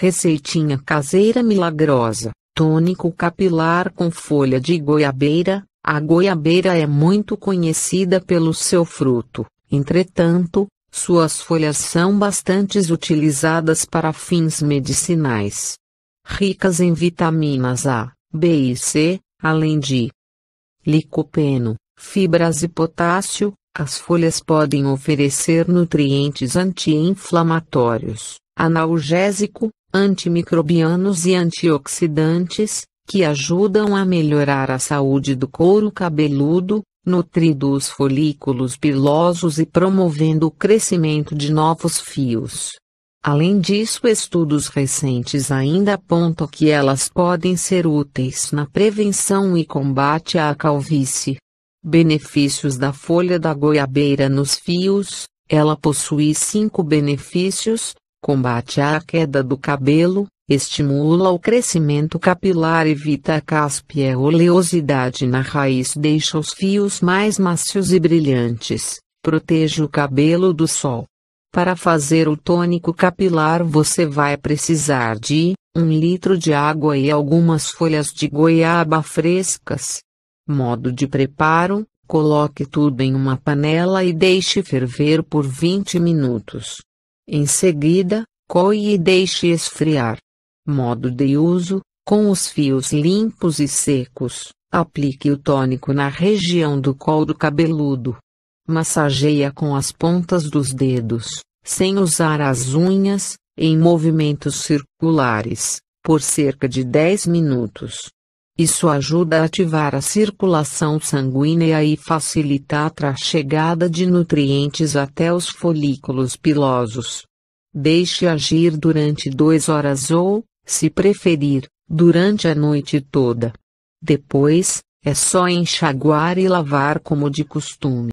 Receitinha caseira milagrosa: tônico capilar com folha de goiabeira. A goiabeira é muito conhecida pelo seu fruto, entretanto, suas folhas são bastante utilizadas para fins medicinais. Ricas em vitaminas A, B e C, além de licopeno, fibras e potássio, as folhas podem oferecer nutrientes anti-inflamatórios, analgésico, antimicrobianos e antioxidantes, que ajudam a melhorar a saúde do couro cabeludo, nutrindo os folículos pilosos e promovendo o crescimento de novos fios. Além disso, estudos recentes ainda apontam que elas podem ser úteis na prevenção e combate à calvície. Benefícios da folha da goiabeira nos fios: ela possui cinco benefícios, combate a queda do cabelo, estimula o crescimento capilar, evita a caspa oleosidade na raiz, deixa os fios mais macios e brilhantes, protege o cabelo do sol. Para fazer o tônico capilar você vai precisar de um litro de água e algumas folhas de goiaba frescas. Modo de preparo: coloque tudo em uma panela e deixe ferver por 20 minutos. Em seguida, coe e deixe esfriar. Modo de uso: com os fios limpos e secos, aplique o tônico na região do couro cabeludo. Massageia com as pontas dos dedos, sem usar as unhas, em movimentos circulares, por cerca de 10 minutos. Isso ajuda a ativar a circulação sanguínea e facilitar a chegada de nutrientes até os folículos pilosos. Deixe agir durante 2 horas ou, se preferir, durante a noite toda. Depois, é só enxaguar e lavar como de costume.